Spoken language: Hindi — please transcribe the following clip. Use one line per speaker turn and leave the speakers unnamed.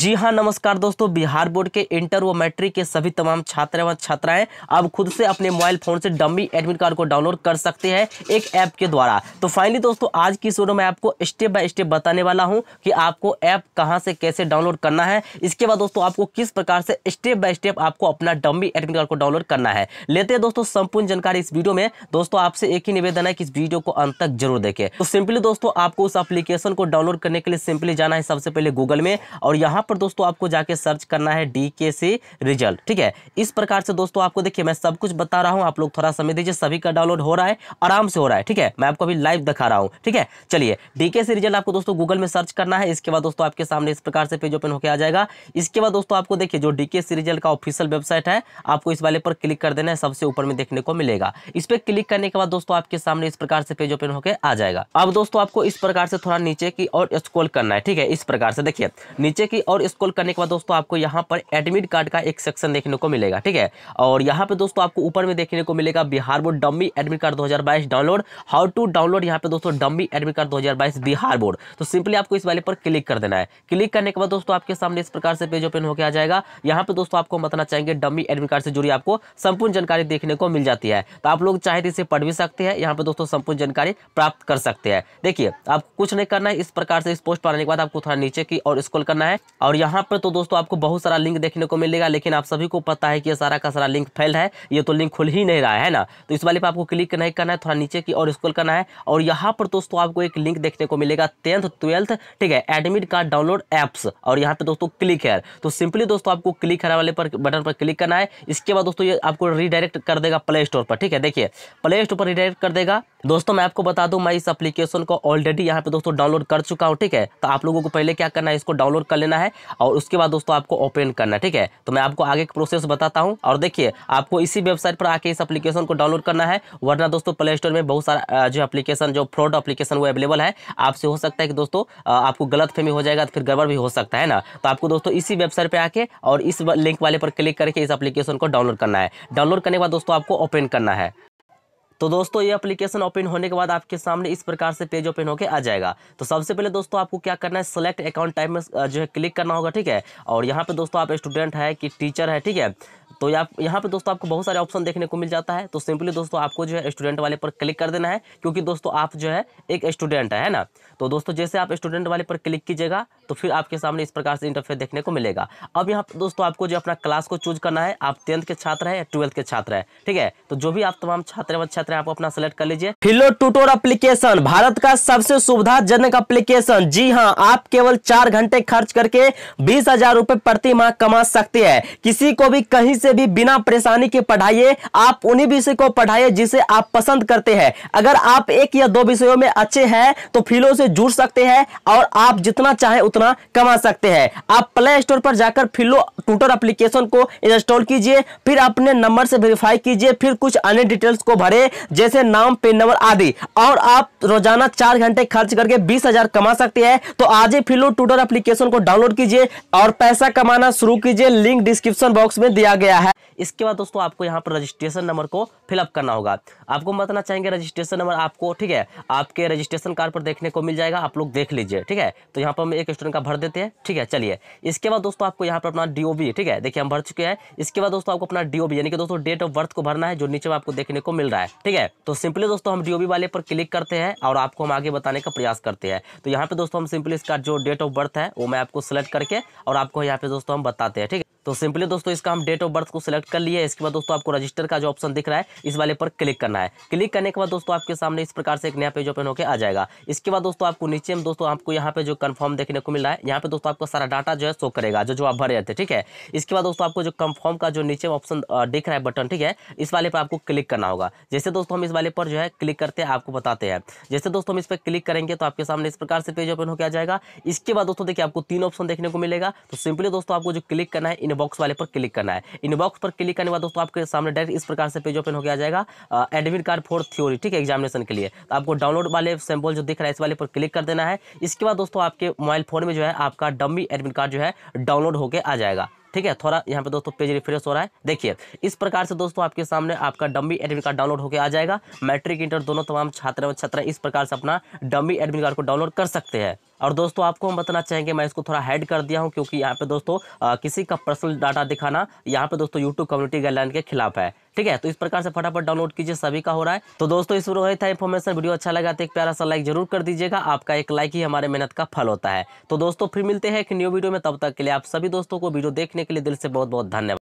जी हाँ नमस्कार दोस्तों बिहार बोर्ड के इंटर व मैट्रिक के सभी तमाम छात्र एवं छात्राएं अब खुद से अपने मोबाइल फोन से डमी एडमिट कार्ड को डाउनलोड कर सकते हैं एक ऐप के द्वारा तो फाइनली दोस्तों आज की वीडियो में आपको स्टेप बाय स्टेप बताने वाला हूं कि आपको ऐप कहां से कैसे डाउनलोड करना है इसके बाद दोस्तों आपको किस प्रकार से स्टेप बाय स्टेप आपको अपना डम्बी एडमिट कार्ड को डाउनलोड करना है लेते हैं दोस्तों संपूर्ण जानकारी इस वीडियो में दोस्तों आपसे एक ही निवेदन है कि इस वीडियो को अंत तक जरूर देखें तो सिंपली दोस्तों आपको उस एप्लीकेशन को डाउनलोड करने के लिए सिंपली जाना है सबसे पहले गूगल में और यहाँ पर दोस्तों आपको जाके सर्च करना है डी के सी रिजल्ट ठीक है इस प्रकार से दोस्तों आपको देखिए मैं सब कुछ बता रहा हूँ आप लोग थोड़ा समय दीजिए सभी का डाउनलोड हो रहा है आराम से हो रहा है ठीक है मैं आपको अभी लाइव दिखा रहा हूँ ठीक है चलिए डी के सी रिजल्ट आपको दोस्तों गूगल में सर्च करना है इसके बाद दोस्तों आपके सामने इस प्रकार से पेज ओपन होकर आ जाएगा इसके बाद दोस्तों आपको देखिए जो डी के सी रिजल्ट का ऑफिशियल वेबसाइट है आपको इस वाले पर क्लिक कर देना है सबसे ऊपर में देखने को मिलेगा इस पर क्लिक करने के बाद दोस्तों आपके सामने इस प्रकार से पेज ओपन होकर आ जाएगा अब दोस्तों आपको इस प्रकार से थोड़ा नीचे की और स्क्रॉल करना है ठीक है इस प्रकार से देखिए नीचे की और और स्क्रॉल करने के बाद दोस्तों आपको यहाँ पर एडमिट कार्ड का एक सेक्शन देखने को मिलेगा ठीक है और यहाँ पे दोस्तों आपको ऊपर में देखने को मिलेगा Bihar board dummy admit card 2022 download how to download यहाँ पे दोस्तों dummy admit card 2022 Bihar board तो सिंपली आपको इस वाले पर क्लिक कर देना है क्लिक करने के बाद दोस्तों आपके सामने इस प्रकार से पेज ओपन होकर आ जाएगा यहाँ पे दोस्तों आपको बताना चाहेंगे डम्बी एडमिट कार्ड से जुड़ी आपको संपूर्ण जानकारी देखने को मिल जाती है तो आप लोग चाहे तो इसे पढ़ भी सकते हैं यहाँ पे दोस्तों संपूर्ण जानकारी प्राप्त कर सकते हैं देखिए आपको कुछ नहीं करना है इस प्रकार से इस पोस्ट पर आने के बाद आपको थोड़ा नीचे की और स्कॉल करना है और यहाँ पर तो दोस्तों आपको बहुत सारा लिंक देखने को मिलेगा लेकिन आप सभी को पता है कि ये सारा का सारा लिंक फेल है ये तो लिंक खुल ही नहीं रहा है ना तो इस वाले पर आपको क्लिक नहीं करना है थोड़ा नीचे की और स्कूल करना है और यहाँ पर दोस्तों आपको एक लिंक देखने को मिलेगा टेंथ ट्वेल्थ ठीक है एडमिट कार्ड डाउनलोड एप्स और यहाँ पे दोस्तों क्लिक है तो सिंपली दोस्तों आपको क्लिक है वाले पर बटन पर क्लिक करना है इसके बाद दोस्तों ये आपको रिडायरेक्ट कर देगा प्ले स्टोर पर ठीक है देखिए प्ले स्टोर पर रिडायरेक्ट कर देगा दोस्तों मैं आपको बता दूं मैं इस एप्लीकेशन को ऑलरेडी यहाँ पे दोस्तों डाउनलोड कर चुका हूँ ठीक है तो आप लोगों को पहले क्या करना है इसको डाउनलोड कर लेना है और उसके बाद दोस्तों आपको ओपन करना ठीक है तो मैं आपको आगे प्रोसेस बताता हूँ और देखिए आपको इसी वेबसाइट पर आके इस एप्लीकेशन को डाउनलोड करना है वरना दोस्तों प्ले स्टोर में बहुत सारा जो एप्लीकेशन जो फ्रॉड एप्लीकेशन वो अवेलेबल है आपसे हो सकता है कि दोस्तों आपको गलत फेमी हो जाएगा तो फिर गड़बड़ भी हो सकता है ना तो आपको दोस्तों इसी वेबसाइट पर आके और इस लिंक वाले पर क्लिक करके इस अपलीकेशन को डाउनलोड करना है डाउनलोड करने के बाद दोस्तों आपको ओपन करना है तो दोस्तों ये एप्लीकेशन ओपन होने के बाद आपके सामने इस प्रकार से पेज ओपन होकर आ जाएगा तो सबसे पहले दोस्तों आपको क्या करना है सेलेक्ट अकाउंट टाइप में जो है क्लिक करना होगा ठीक है और यहाँ पे दोस्तों आप स्टूडेंट है कि टीचर है ठीक है तो आप यहाँ पे दोस्तों आपको बहुत सारे ऑप्शन देखने को मिल जाता है तो सिंपली दोस्तों आपको जो है स्टूडेंट वाले पर क्लिक कर देना है क्योंकि दोस्तों आप जो है एक स्टूडेंट है, ना तो दोस्तों जैसे आप स्टूडेंट वाले पर क्लिक कीजिएगा तो फिर आपके सामने इस प्रकार से इंटरफेस देखने को मिलेगा अब यहाँ दोस्तों आपको जो अपना क्लास को चूज करना है आप टेंथ के छात्र है या ट्वेल्थ के छात्र है ठीक है तो जो भी आप तमाम छात्र एवं छात्र आपको अपना सेलेक्ट कर लीजिए फिलो टूटोर अप्लीकेशन भारत का सबसे सुविधाजनक अप्लीकेशन जी हाँ आप केवल चार घंटे खर्च करके बीस हजार प्रति माह कमा सकते हैं किसी को भी कहीं से से भी बिना परेशानी के पढ़ाइए आप उन्हीं विषय को पढ़ाइए जिसे आप पसंद करते हैं अगर आप एक या दो विषयों में अच्छे हैं तो फिलो से जुड़ सकते हैं और आप जितना चाहे उतना कमा सकते हैं आप प्ले स्टोर पर जाकर फिलो ट्विटर एप्लीकेशन को इंस्टॉल कीजिए फिर अपने नंबर से वेरीफाई कीजिए फिर कुछ अन्य डिटेल्स को भरे जैसे नाम पिन नंबर आदि और आप रोजाना चार घंटे खर्च करके बीस हजार कमा सकते हैं तो आज ही फिलो ट्विटर अप्लीकेशन को डाउनलोड कीजिए और पैसा कमाना शुरू कीजिए लिंक डिस्क्रिप्शन बॉक्स में दिया गया गया है इसके बाद दोस्तों आपको यहाँ पर रजिस्ट्रेशन नंबर को फिलअप करना होगा आपको हम बताना चाहेंगे रजिस्ट्रेशन नंबर आपको ठीक है आपके रजिस्ट्रेशन कार्ड पर देखने को मिल जाएगा आप लोग देख लीजिए ठीक है तो यहाँ पर हम एक स्टूडेंट का भर देते हैं ठीक है चलिए इसके बाद दोस्तों आपको यहाँ पर अपना डी ठीक है देखिए हम भर चुके हैं इसके बाद दोस्तों आपको अपना डी यानी कि दोस्तों डेट ऑफ बर्थ को भरना है जो नीचे आपको देखने को मिल रहा है ठीक है तो सिंपली दोस्तों हम डी वाले पर क्लिक करते हैं और आपको हम आगे बताने का प्रयास करते हैं तो यहाँ पे दोस्तों हम सिंपली इसका जो डेट ऑफ बर्थ है वो मैं आपको सेलेक्ट करके और आपको यहाँ पे दोस्तों हम बताते हैं ठीक है तो सिंपली दोस्तों इसका हम डेट ऑफ बर्थ को सिलेक्ट कर लिए इसके बाद दोस्तों आपको रजिस्टर का जो ऑप्शन दिख रहा है इस वाले पर क्लिक करना है क्लिक करने के बाद दोस्तों आपके सामने इस प्रकार से एक नया पेज ओपन होकर आ जाएगा इसके बाद दोस्तों आपको नीचे में दोस्तों आपको यहाँ पे जो कन्फर्म देखने को मिल रहा है यहाँ पे दोस्तों आपका सारा डाटा जो है शो करेगा जो जो आप रहे थे ठीक है इसके बाद दोस्तों आपको जो कन्फर्म का जो नीचे ऑप्शन दिख रहा है बटन ठीक है इस वाले पर आपको क्लिक करना होगा जैसे दोस्तों हम इस वाले पर जो है क्लिक करते हैं आपको बताते हैं जैसे दोस्तों हम इस पर क्लिक करेंगे तो आपके सामने इस प्रकार से पेज ओपन होकर आ जाएगा इसके बाद दोस्तों देखिए आपको तीन ऑप्शन देखने को मिलेगा तो सिंपली दोस्तों आपको जो क्लिक करना है इन इनबॉक्स वाले पर क्लिक करना है इनबॉक्स पर क्लिक करने के बाद दोस्तों आपके सामने डायरेक्ट इस प्रकार से पेज ओपन हो गया जाएगा एडमिट कार्ड फॉर थ्योरी ठीक है एग्जामिनेशन के लिए तो आपको डाउनलोड वाले सैम्पल जो दिख रहा है इस वाले पर क्लिक कर देना है इसके बाद दोस्तों आपके मोबाइल फोन में जो है आपका डम्बी एडमिट कार्ड जो है डाउनलोड होकर आ जाएगा ठीक है थोड़ा यहाँ पे दोस्तों पेज रिफ्रेश हो रहा है देखिए इस प्रकार से दोस्तों आपके सामने आपका डम्बी एडमिट कार्ड डाउनलोड होकर आ जाएगा मैट्रिक इंटर दोनों तमाम छात्र व छात्रा इस प्रकार से अपना डम्बी एडमिट कार्ड को डाउनलोड कर सकते हैं और दोस्तों आपको हम बताना चाहेंगे मैं इसको थोड़ा हैड कर दिया हूँ क्योंकि यहाँ पे दोस्तों आ, किसी का पर्सनल डाटा दिखाना यहाँ पे दोस्तों यूट्यूब कम्युनिटी गाइडलाइन के खिलाफ है ठीक है तो इस प्रकार से फटाफट डाउनलोड कीजिए सभी का हो रहा है तो दोस्तों इस वीडियो था इन्फॉर्मेशन वीडियो अच्छा लगा तो एक प्यारा सा लाइक जरूर कर दीजिएगा आपका एक लाइक ही हमारे मेहनत का फल होता है तो दोस्तों फिर मिलते हैं एक न्यू वीडियो में तब तक के लिए आप सभी दोस्तों को वीडियो देखने के लिए दिल से बहुत बहुत धन्यवाद